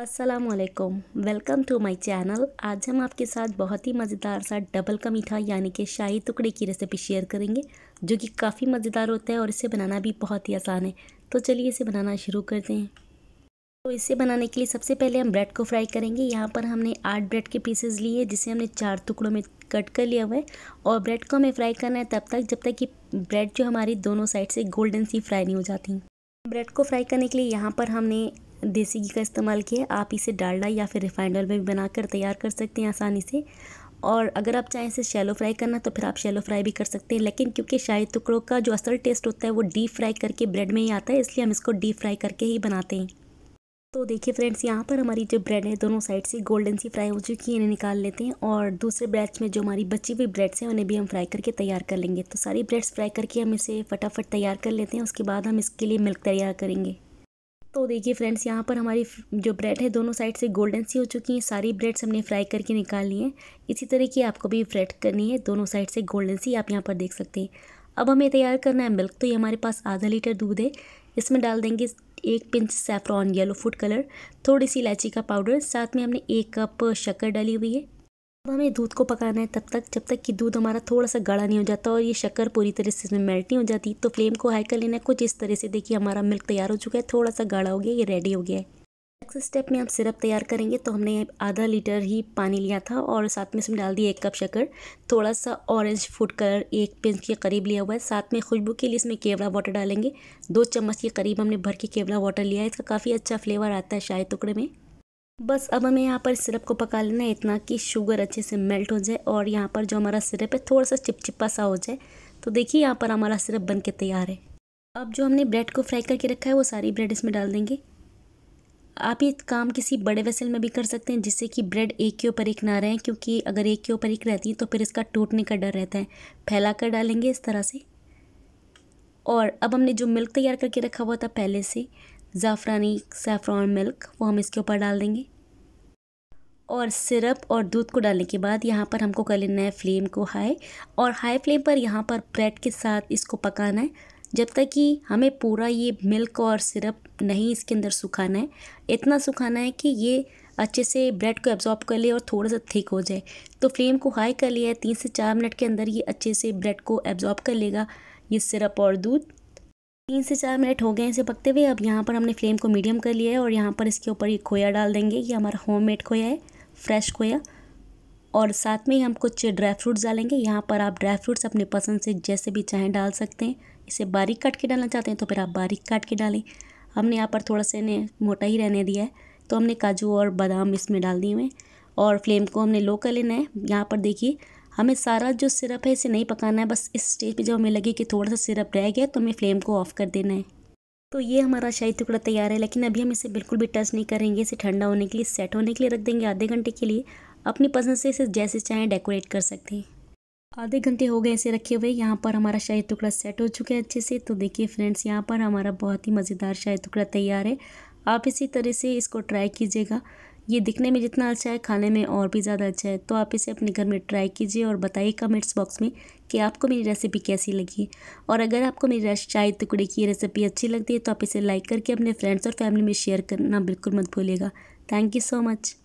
असलकम welcome to my channel आज हम आपके साथ बहुत ही मज़ेदार सा डबल का मीठा यानी कि शाही टुकड़े की रेसिपी शेयर करेंगे जो कि काफ़ी मज़ेदार होता है और इसे बनाना भी बहुत ही आसान है तो चलिए इसे बनाना शुरू करते हैं तो इसे बनाने के लिए सबसे पहले हम ब्रेड को फ्राई करेंगे यहाँ पर हमने आठ ब्रेड के पीसेज लिए जिसे हमने चार टुकड़ों में कट कर लिया हुआ है और ब्रेड को हमें फ्राई करना है तब तक जब तक कि ब्रेड जो हमारी दोनों साइड से गोल्डन सी फ्राई नहीं हो जाती ब्रेड को फ्राई करने के लिए यहाँ पर हमने देसी घी का इस्तेमाल किया आप इसे डालडा या फिर रिफाइंड ऑयल में भी बनाकर तैयार कर सकते हैं आसानी से और अगर आप चाहें इसे शैलो फ्राई करना तो फिर आप शैलो फ्राई भी कर सकते हैं लेकिन क्योंकि शाही टुकड़ों का जो असल टेस्ट होता है वो डीप फ्राई करके ब्रेड में ही आता है इसलिए हम इसको डीप फ्राई करके ही बनाते हैं तो देखिए फ्रेंड्स यहाँ पर हमारी जो ब्रेड है दोनों साइड से गोल्डन सी फ्राई हो चुकी है इन्हें निकाल लेते हैं और दूसरे ब्रेड्स में जो हमारी बची हुई ब्रेड्स हैं उन्हें भी हम फ्राई करके तैयार कर लेंगे तो सारी ब्रेड्स फ्राई करके हम इसे फटाफट तैयार कर लेते हैं उसके बाद हम इसके लिए मिल्क तैयार करेंगे तो देखिए फ्रेंड्स यहाँ पर हमारी जो ब्रेड है दोनों साइड से गोल्डन सी हो चुकी हैं सारी ब्रेड्स हमने फ्राई करके निकाल ली हैं इसी तरह की आपको भी ब्रेड करनी है दोनों साइड से गोल्डन सी आप यहाँ पर देख सकते हैं अब हमें तैयार करना है मिल्क तो ये हमारे पास आधा लीटर दूध है इसमें डाल देंगे एक pinch saffron yellow food colour थोड़ी सी इलायची का पाउडर साथ में हमने एक कप शक्कर डाली हुई है अब हमें दूध को पकाना है तब तक जब तक कि दूध हमारा थोड़ा सा गाढ़ा नहीं हो जाता और ये शक्कर पूरी तरह से इसमें मेल्ट नहीं हो जाती तो फ्लेम को हाई कर लेना है कुछ इस तरह से देखिए हमारा मिल्क तैयार हो चुका है थोड़ा सा गाढ़ा हो गया ये रेडी हो गया है नेक्स्ट स्टेप में हम सिरप तैयार करेंगे तो हमने आधा लीटर ही पानी लिया था और साथ में इसमें डाल दिया एक कप शक्कर थोड़ा सा ऑरेंज फूड कलर एक पिंच के करीब लिया हुआ है साथ में खुशबू के लिए इसमें केवड़ा वाटर डालेंगे दो चम्मच के करीब हमने भर के केवड़ा वाटर लिया है इसका काफ़ी अच्छा फ्लेवर आता है शाही टुकड़े में बस अब हमें यहाँ पर सिरप को पका लेना है इतना कि शुगर अच्छे से मेल्ट हो जाए और यहाँ पर जो हमारा सिरप है थोड़ा सा चिपचिपा सा हो जाए तो देखिए यहाँ पर हमारा सिरप बन के तैयार है अब जो हमने ब्रेड को फ्राई करके रखा है वो सारी ब्रेड इसमें डाल देंगे आप ये काम किसी बड़े वेसल में भी कर सकते हैं जिससे कि ब्रेड एक के ऊपर एक ना रहें क्योंकि अगर एक के ऊपर एक रहती है तो फिर इसका टूटने का डर रहता है फैला कर डालेंगे इस तरह से और अब हमने जो मिल्क तैयार करके रखा हुआ था पहले से ज़ाफ़रानी सेफ्रॉन मिल्क वो हम इसके ऊपर डाल देंगे और सिरप और दूध को डालने के बाद यहाँ पर हमको कर लेना है फ्लेम को हाई और हाई फ्लेम पर यहाँ पर ब्रेड के साथ इसको पकाना है जब तक कि हमें पूरा ये मिल्क और सिरप नहीं इसके अंदर सुखाना है इतना सुखाना है कि ये अच्छे से ब्रेड को एब्जॉर्ब कर ले और थोड़ा सा थिक हो जाए तो फ्लेम को हाई कर लिया है तीन से चार मिनट के अंदर ये अच्छे से ब्रेड को एब्जॉर्ब कर लेगा ये सिरप और दूध तीन से चार मिनट हो गए इसे पकते हुए अब यहाँ पर हमने फ्लेम को मीडियम कर लिया है और यहाँ पर इसके ऊपर ये खोया डाल देंगे ये हमारा होममेड खोया है फ्रेश खोया और साथ में ही हम कुछ ड्राई फ्रूट्स डालेंगे यहाँ पर आप ड्राई फ्रूट्स अपने पसंद से जैसे भी चाहें डाल सकते हैं इसे बारीक काट के डालना चाहते हैं तो फिर आप बारीक काट के डालें हमने यहाँ पर थोड़ा सा इन्हें मोटा ही रहने दिया है तो हमने काजू और बादाम इसमें डाल दिए हुए और फ्लेम को हमने लो कर लेना है यहाँ पर देखिए हमें सारा जो सिरप है इसे नहीं पकाना है बस इस स्टेज पे जब हमें लगे कि थोड़ा सा सिरप रह गया तो हमें फ्लेम को ऑफ़ कर देना है तो ये हमारा शाही टुकड़ा तैयार है लेकिन अभी हम इसे बिल्कुल भी टच नहीं करेंगे इसे ठंडा होने के लिए सेट होने के लिए रख देंगे आधे घंटे के लिए अपनी पसंद से इसे जैसे चाहें डेकोरेट कर सकते हैं आधे घंटे हो गए इसे रखे हुए यहाँ पर हमारा शाही टुकड़ा सेट हो चुका है अच्छे से तो देखिए फ्रेंड्स यहाँ पर हमारा बहुत ही मज़ेदार शाही टुकड़ा तैयार है आप इसी तरह से इसको ट्राई कीजिएगा ये दिखने में जितना अच्छा है खाने में और भी ज़्यादा अच्छा है तो आप इसे अपने घर में ट्राई कीजिए और बताइए कमेंट्स बॉक्स में कि आपको मेरी रेसिपी कैसी लगी और अगर आपको मेरी चाय टुकड़े की रेसिपी अच्छी लगती है तो आप इसे लाइक करके अपने फ्रेंड्स और फैमिली में शेयर करना बिल्कुल मत भूलिएगा थैंक यू सो मच